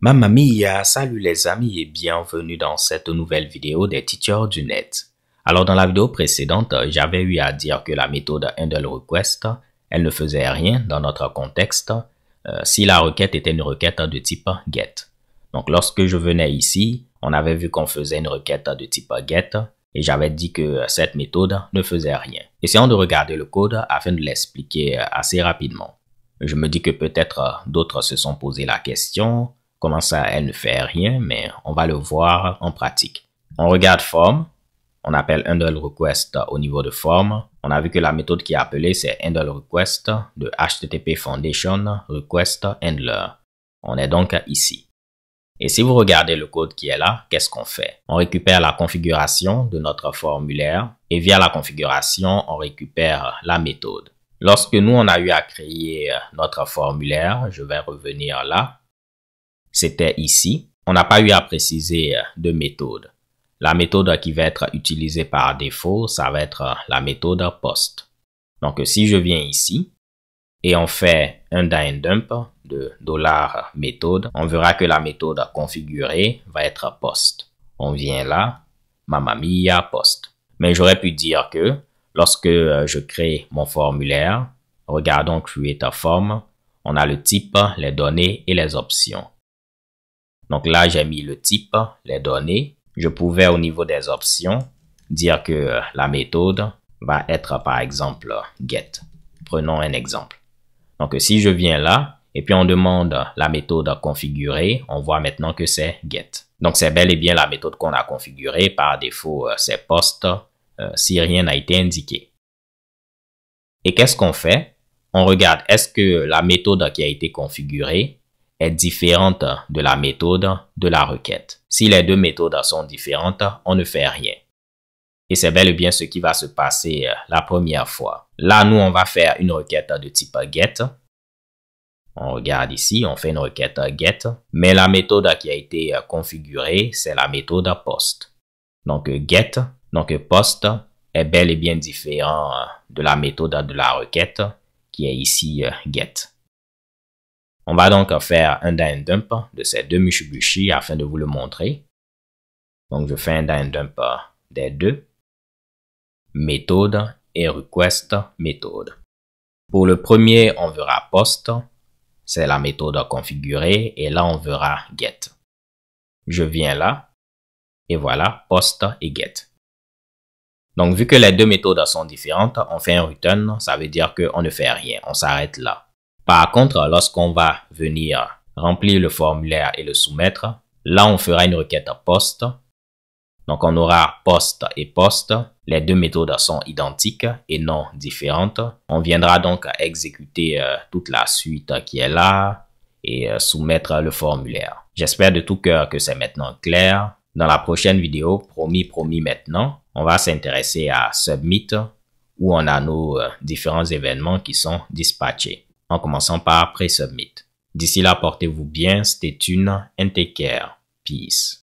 Mamma mia, salut les amis et bienvenue dans cette nouvelle vidéo des teachers du net. Alors dans la vidéo précédente, j'avais eu à dire que la méthode handle request, elle ne faisait rien dans notre contexte euh, si la requête était une requête de type get. Donc lorsque je venais ici, on avait vu qu'on faisait une requête de type get et j'avais dit que cette méthode ne faisait rien. Essayons de regarder le code afin de l'expliquer euh, assez rapidement. Je me dis que peut-être euh, d'autres se sont posé la question, comment ça elle ne fait rien, mais on va le voir en pratique. On regarde form, on appelle handleRequest au niveau de form. On a vu que la méthode qui est appelée c'est handleRequest de http foundation request On est donc ici. Et si vous regardez le code qui est là, qu'est-ce qu'on fait On récupère la configuration de notre formulaire et via la configuration, on récupère la méthode. Lorsque nous, on a eu à créer euh, notre formulaire, je vais revenir là, c'était ici. On n'a pas eu à préciser euh, de méthode. La méthode qui va être utilisée par défaut, ça va être euh, la méthode POST. Donc si je viens ici, et on fait un die dump de méthode, on verra que la méthode à configurer va être post. On vient là, mamma mia post. Mais j'aurais pu dire que lorsque euh, je crée mon formulaire, regardons create a form, on a le type, les données et les options. Donc là, j'ai mis le type, les données. Je pouvais au niveau des options dire que euh, la méthode va être par exemple get. Prenons un exemple. Donc si je viens là et puis on demande la méthode configurée, on voit maintenant que c'est get. Donc c'est bel et bien la méthode qu'on a configurée. Par défaut, euh, c'est post euh, si rien n'a été indiqué. Et qu'est-ce qu'on fait On regarde est-ce que la méthode qui a été configurée est différente de la méthode de la requête. Si les deux méthodes sont différentes, on ne fait rien. Et c'est bel et bien ce qui va se passer euh, la première fois. Là, nous, on va faire une requête de type get. On regarde ici, on fait une requête get. Mais la méthode qui a été euh, configurée, c'est la méthode post. Donc euh, get, donc post est bel et bien différent de la méthode de la requête qui est ici get. On va donc faire un down dump de ces deux mushibushi afin de vous le montrer. Donc je fais un dump des deux méthode et request méthode. Pour le premier, on verra post, c'est la méthode à configurer et là on verra get. Je viens là et voilà post et get. Donc vu que les deux méthodes sont différentes, on fait un return, ça veut dire qu'on ne fait rien, on s'arrête là. Par contre, lorsqu'on va venir remplir le formulaire et le soumettre, là on fera une requête post donc on aura POST et POST. Les deux méthodes sont identiques et non différentes. On viendra donc exécuter euh, toute la suite qui est là et euh, soumettre le formulaire. J'espère de tout cœur que c'est maintenant clair. Dans la prochaine vidéo, promis, promis maintenant, on va s'intéresser à Submit où on a nos euh, différents événements qui sont dispatchés, en commençant par pre submit D'ici là, portez-vous bien, C'était une and take Peace.